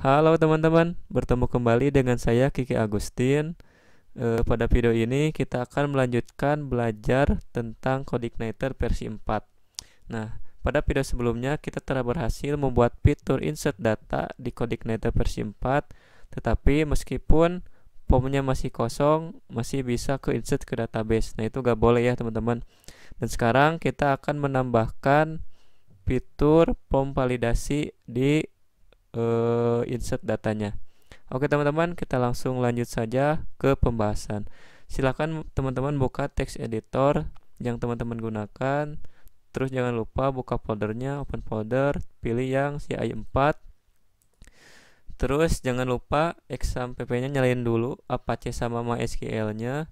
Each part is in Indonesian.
Halo teman-teman, bertemu kembali dengan saya Kiki Agustin. E, pada video ini kita akan melanjutkan belajar tentang Codeigniter versi 4. Nah, pada video sebelumnya kita telah berhasil membuat fitur insert data di Codeigniter versi 4, tetapi meskipun formnya masih kosong, masih bisa ke insert ke database. Nah, itu gak boleh ya, teman-teman. Dan sekarang kita akan menambahkan fitur form validasi di uh, insert datanya. Oke teman-teman, kita langsung lanjut saja ke pembahasan. Silakan teman-teman buka text editor yang teman-teman gunakan. Terus jangan lupa buka foldernya, open folder, pilih yang CI4. Terus jangan lupa exam pp nya nyalain dulu Apache sama MySQL-nya.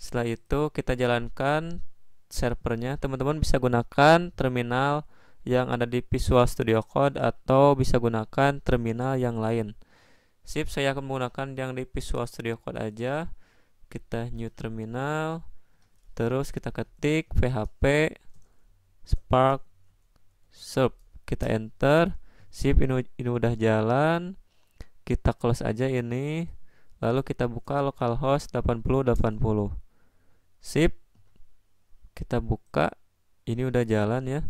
Setelah itu kita jalankan servernya. Teman-teman bisa gunakan terminal yang ada di Visual Studio Code atau bisa gunakan terminal yang lain. Sip, saya akan menggunakan yang di Visual Studio Code aja. Kita new terminal, terus kita ketik PHP Spark Serve. Kita enter. Sip, ini, ini udah jalan. Kita close aja ini. Lalu kita buka localhost 8080. Sip. Kita buka. Ini udah jalan ya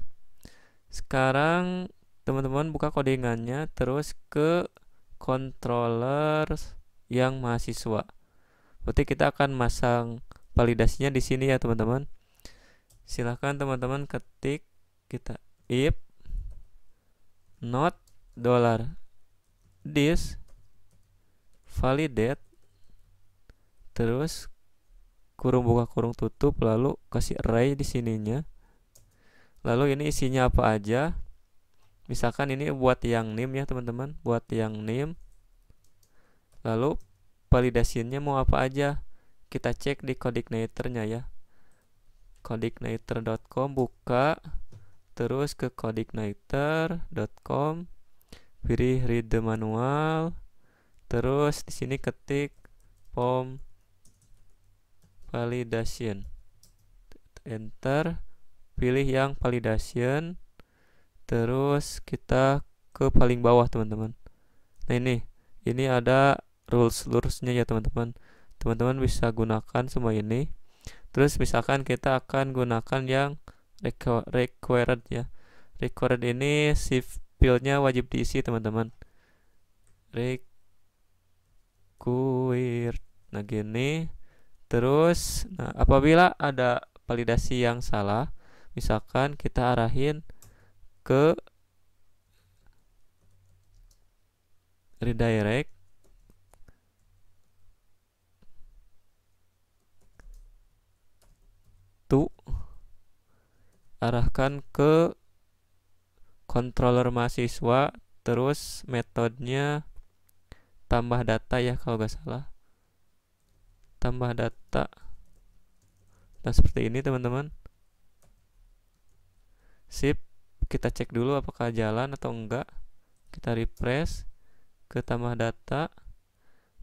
sekarang teman-teman buka kodingannya terus ke controller yang mahasiswa berarti kita akan masang validasinya di sini ya teman-teman silahkan teman-teman ketik kita if not dollar this validate terus kurung buka kurung tutup lalu kasih array di sininya Lalu ini isinya apa aja? Misalkan ini buat yang nim ya teman-teman, buat yang nim. Lalu validasinya mau apa aja? Kita cek di codeigniter-nya ya. codeigniter.com buka terus ke codeigniter.com pilih read the manual terus di sini ketik form validation enter pilih yang validation terus kita ke paling bawah teman-teman nah ini ini ada rules lurusnya ya teman-teman teman-teman bisa gunakan semua ini terus misalkan kita akan gunakan yang required ya required ini shift fieldnya wajib diisi teman-teman required nah gini terus nah apabila ada validasi yang salah misalkan kita arahin ke redirect to arahkan ke controller mahasiswa terus metodenya tambah data ya kalau nggak salah tambah data dan nah, seperti ini teman-teman sip kita cek dulu apakah jalan atau enggak kita refresh ke tambah data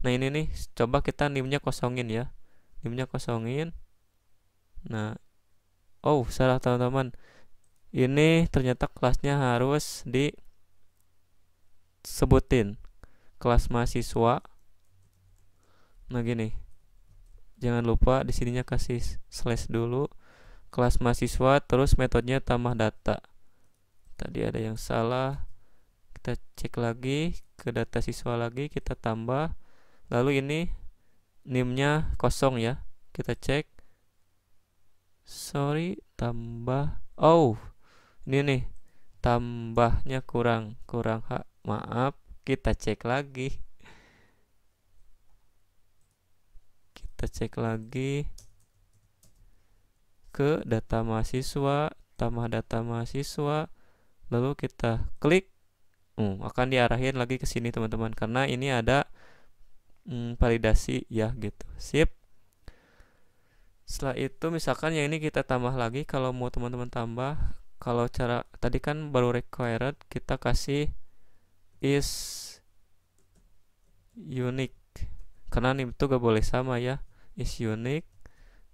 nah ini nih coba kita nimnya kosongin ya nimnya kosongin nah oh salah teman-teman ini ternyata kelasnya harus disebutin kelas mahasiswa nah gini jangan lupa di sininya kasih slash dulu kelas mahasiswa terus metodenya tambah data tadi ada yang salah kita cek lagi ke data siswa lagi kita tambah lalu ini nimnya kosong ya kita cek sorry tambah oh ini nih tambahnya kurang kurang hak maaf kita cek lagi kita cek lagi ke data mahasiswa, tambah data mahasiswa, lalu kita klik, hmm, akan diarahin lagi ke sini teman-teman karena ini ada hmm, validasi ya gitu. Sip. Setelah itu misalkan yang ini kita tambah lagi kalau mau teman-teman tambah kalau cara tadi kan baru required kita kasih is unique karena nih itu gak boleh sama ya is unique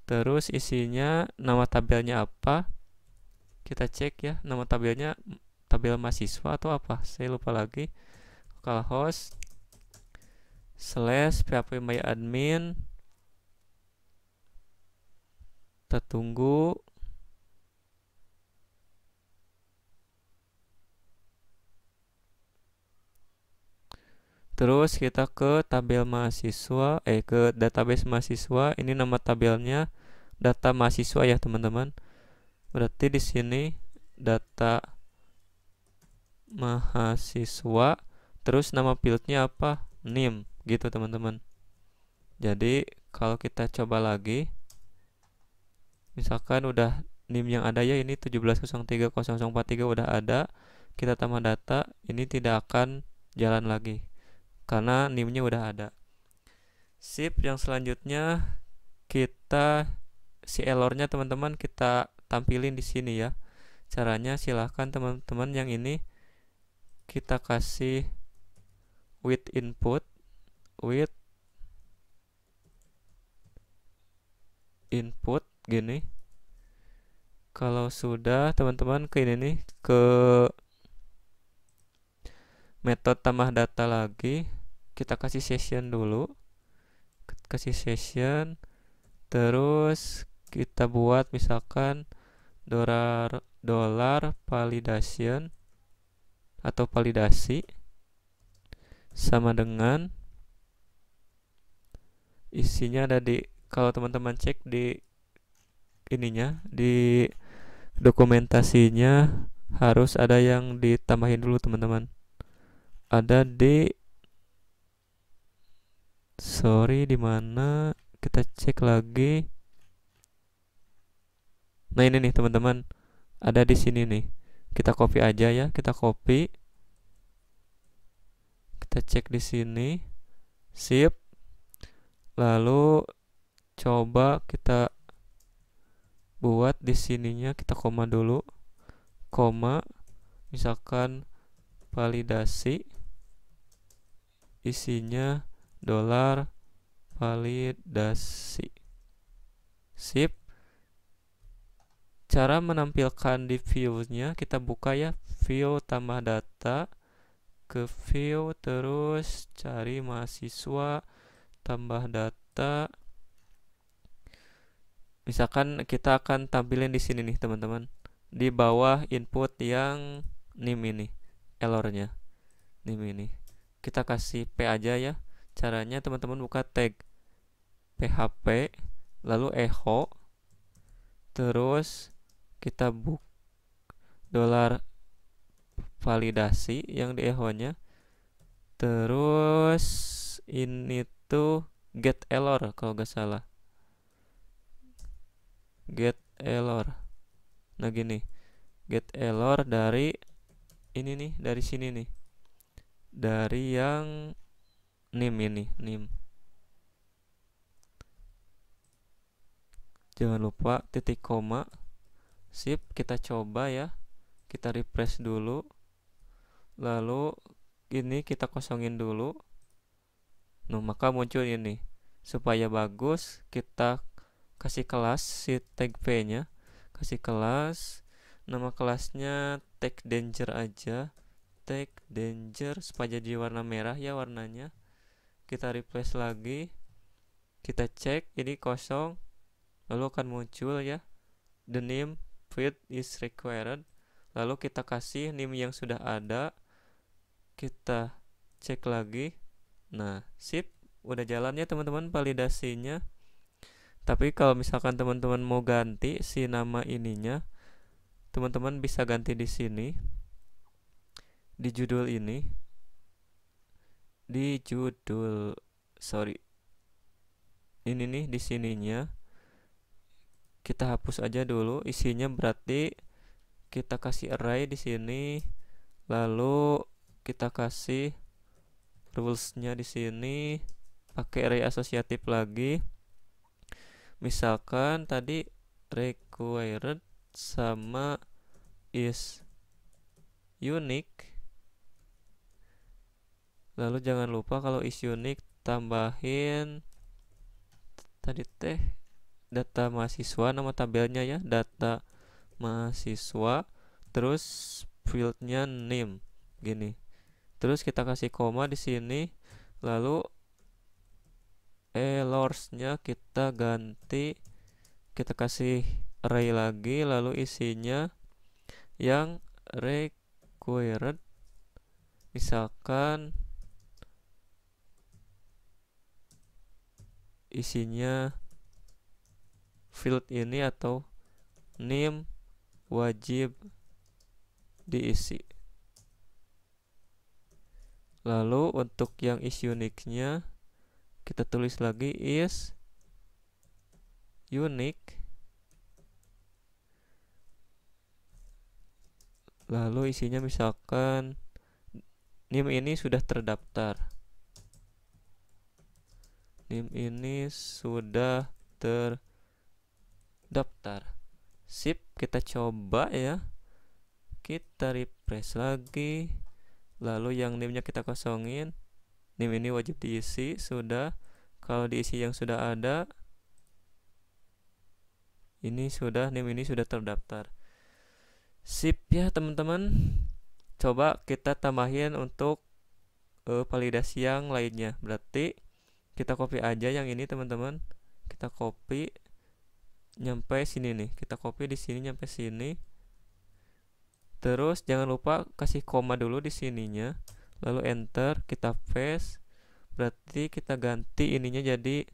terus isinya nama tabelnya apa kita cek ya nama tabelnya tabel mahasiswa atau apa saya lupa lagi localhost slash php my admin kita tunggu Terus kita ke tabel mahasiswa, eh ke database mahasiswa. Ini nama tabelnya data mahasiswa ya teman-teman. Berarti di sini data mahasiswa. Terus nama fieldnya apa? NIM gitu teman-teman. Jadi kalau kita coba lagi, misalkan udah NIM yang ada ya ini tiga udah ada, kita tambah data, ini tidak akan jalan lagi karena nimnya udah ada sip yang selanjutnya kita si elornya teman-teman kita tampilin di sini ya caranya silahkan teman-teman yang ini kita kasih with input with input gini kalau sudah teman-teman ke ini nih ke metode tambah data lagi kita kasih session dulu kasih session terus kita buat misalkan dolar dolar validation atau validasi sama dengan isinya ada di kalau teman-teman cek di ininya di dokumentasinya harus ada yang ditambahin dulu teman-teman ada di sorry di mana kita cek lagi nah ini nih teman-teman ada di sini nih kita copy aja ya kita copy kita cek di sini sip lalu coba kita buat di sininya kita koma dulu koma misalkan validasi isinya dolar validasi sip cara menampilkan di view-nya kita buka ya view tambah data ke view terus cari mahasiswa tambah data misalkan kita akan tampilin di sini nih teman-teman di bawah input yang nim ini elornya nim ini kita kasih p aja ya caranya teman-teman buka tag php lalu echo terus kita book dolar validasi yang di echo nya terus ini tuh get error kalau gak salah get error nah gini get error dari ini nih dari sini nih dari yang nim ini nim jangan lupa titik koma sip kita coba ya kita refresh dulu lalu ini kita kosongin dulu nah maka muncul ini supaya bagus kita kasih kelas si tag p nya kasih kelas nama kelasnya tag danger aja tag danger supaya jadi warna merah ya warnanya kita replace lagi kita cek ini kosong lalu akan muncul ya the name field is required lalu kita kasih name yang sudah ada kita cek lagi nah sip udah jalannya teman-teman validasinya tapi kalau misalkan teman-teman mau ganti si nama ininya teman-teman bisa ganti di sini di judul ini di judul sorry ini nih di sininya kita hapus aja dulu isinya berarti kita kasih array di sini lalu kita kasih rulesnya di sini pakai array asosiatif lagi misalkan tadi required sama is unique lalu jangan lupa kalau isi unique tambahin tadi teh data mahasiswa nama tabelnya ya data mahasiswa terus fieldnya name gini terus kita kasih koma di sini lalu elorsnya kita ganti kita kasih array lagi lalu isinya yang required misalkan isinya field ini atau name wajib diisi lalu untuk yang is unique-nya kita tulis lagi is unique lalu isinya misalkan name ini sudah terdaftar nim ini sudah terdaftar sip kita coba ya kita refresh lagi lalu yang nimnya kita kosongin nim ini wajib diisi sudah kalau diisi yang sudah ada ini sudah nim ini sudah terdaftar sip ya teman-teman coba kita tambahin untuk uh, validasi yang lainnya berarti kita copy aja yang ini teman-teman kita copy nyampe sini nih kita copy di sini nyampe sini terus jangan lupa kasih koma dulu di sininya lalu enter kita paste berarti kita ganti ininya jadi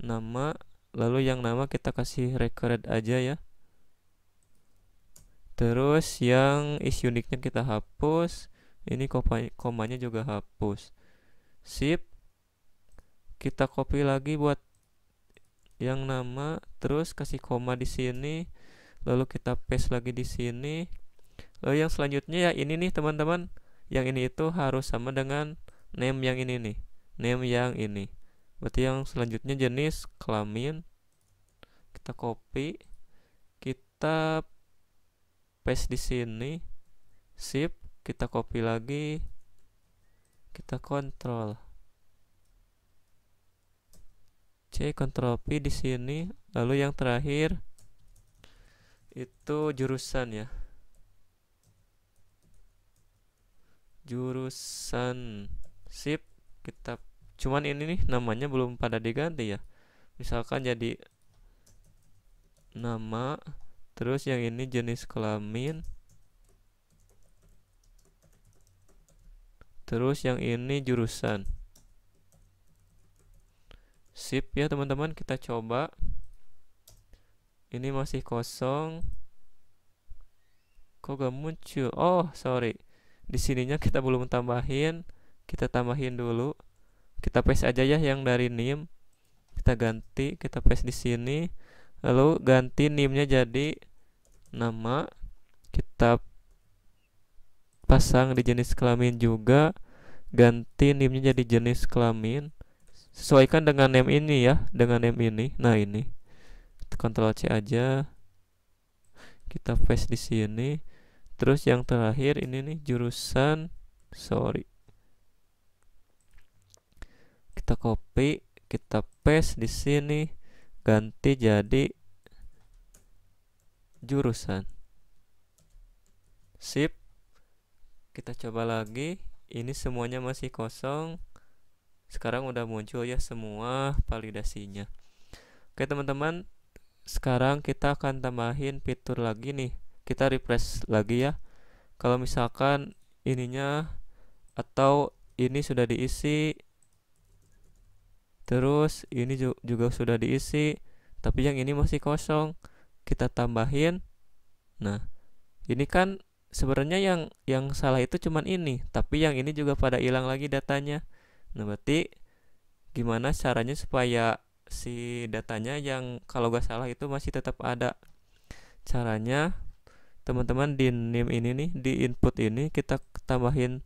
nama lalu yang nama kita kasih record aja ya terus yang is uniknya kita hapus ini komanya juga hapus sip kita copy lagi buat yang nama terus kasih koma di sini lalu kita paste lagi di sini lalu yang selanjutnya ya ini nih teman-teman yang ini itu harus sama dengan name yang ini nih name yang ini berarti yang selanjutnya jenis kelamin kita copy kita paste di sini sip kita copy lagi kita kontrol C Ctrl P di sini lalu yang terakhir itu jurusan ya jurusan sip kita cuman ini nih namanya belum pada diganti ya misalkan jadi nama terus yang ini jenis kelamin terus yang ini jurusan sip ya teman-teman kita coba ini masih kosong kok gak muncul oh sorry di sininya kita belum tambahin kita tambahin dulu kita paste aja ya yang dari nim kita ganti kita paste di sini lalu ganti nimnya jadi nama kita pasang di jenis kelamin juga ganti nimnya jadi jenis kelamin sesuaikan dengan name ini ya dengan name ini nah ini Ctrl C aja kita paste di sini terus yang terakhir ini nih jurusan sorry kita copy kita paste di sini ganti jadi jurusan sip kita coba lagi ini semuanya masih kosong sekarang udah muncul ya semua validasinya oke teman-teman sekarang kita akan tambahin fitur lagi nih kita refresh lagi ya kalau misalkan ininya atau ini sudah diisi terus ini juga sudah diisi tapi yang ini masih kosong kita tambahin nah ini kan sebenarnya yang yang salah itu cuman ini tapi yang ini juga pada hilang lagi datanya Nah, berarti gimana caranya supaya si datanya yang kalau gak salah itu masih tetap ada caranya teman-teman di name ini nih di input ini kita tambahin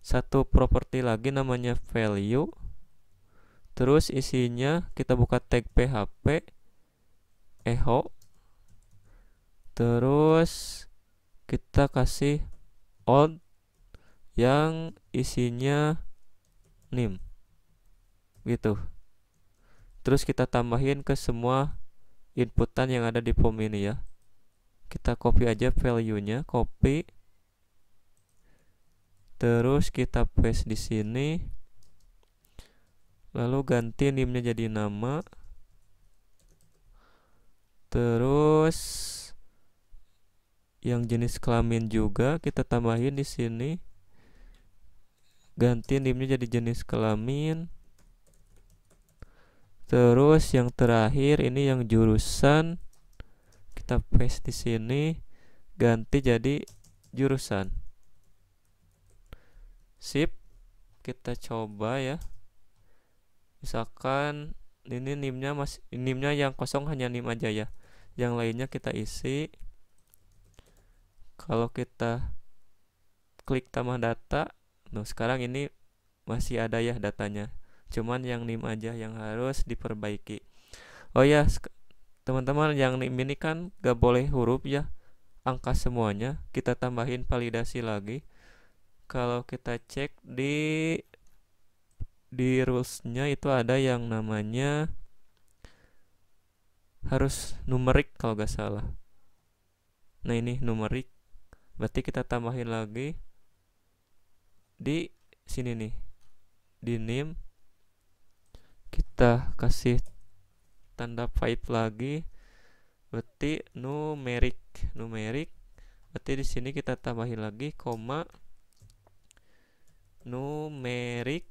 satu properti lagi namanya value terus isinya kita buka tag php echo terus kita kasih old yang isinya nim gitu terus kita tambahin ke semua inputan yang ada di form ini ya kita copy aja value-nya copy terus kita paste di sini lalu ganti nimnya jadi nama terus yang jenis kelamin juga kita tambahin di sini ganti nimnya jadi jenis kelamin terus yang terakhir ini yang jurusan kita paste di sini ganti jadi jurusan sip kita coba ya misalkan ini nimnya masih nimnya yang kosong hanya nim aja ya yang lainnya kita isi kalau kita klik tambah data Nah, sekarang ini masih ada ya datanya. Cuman yang NIM aja yang harus diperbaiki. Oh ya, teman-teman yang NIM ini kan gak boleh huruf ya. Angka semuanya kita tambahin validasi lagi. Kalau kita cek di di rulesnya itu ada yang namanya harus numerik kalau gak salah. Nah ini numerik, berarti kita tambahin lagi di sini nih di nim kita kasih tanda pipe lagi berarti numerik numerik berarti di sini kita tambahin lagi koma numerik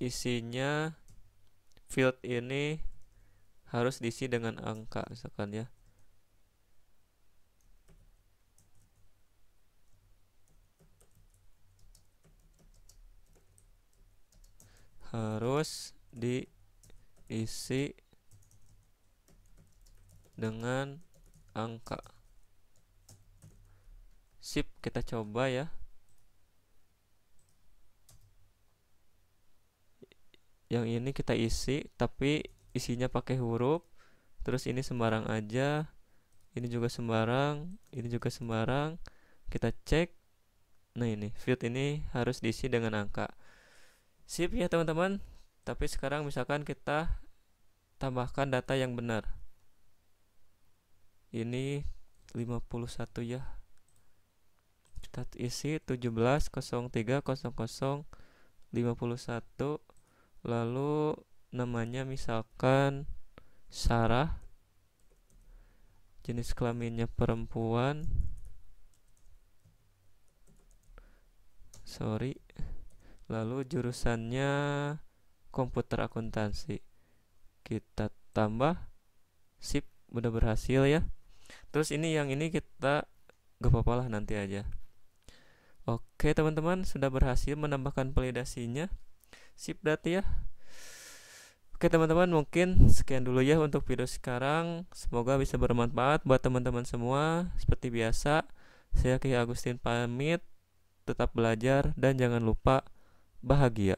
isinya field ini harus diisi dengan angka misalkan ya harus diisi dengan angka sip kita coba ya yang ini kita isi tapi isinya pakai huruf terus ini sembarang aja ini juga sembarang ini juga sembarang kita cek nah ini field ini harus diisi dengan angka sip ya teman-teman tapi sekarang misalkan kita tambahkan data yang benar ini 51 ya kita isi 17030051 lalu namanya misalkan Sarah jenis kelaminnya perempuan sorry lalu jurusannya komputer akuntansi kita tambah sip udah berhasil ya terus ini yang ini kita gak apa-apa lah nanti aja oke teman-teman sudah berhasil menambahkan validasinya sip berarti ya Oke teman-teman mungkin sekian dulu ya untuk video sekarang Semoga bisa bermanfaat buat teman-teman semua Seperti biasa saya Ki Agustin pamit Tetap belajar dan jangan lupa bahagia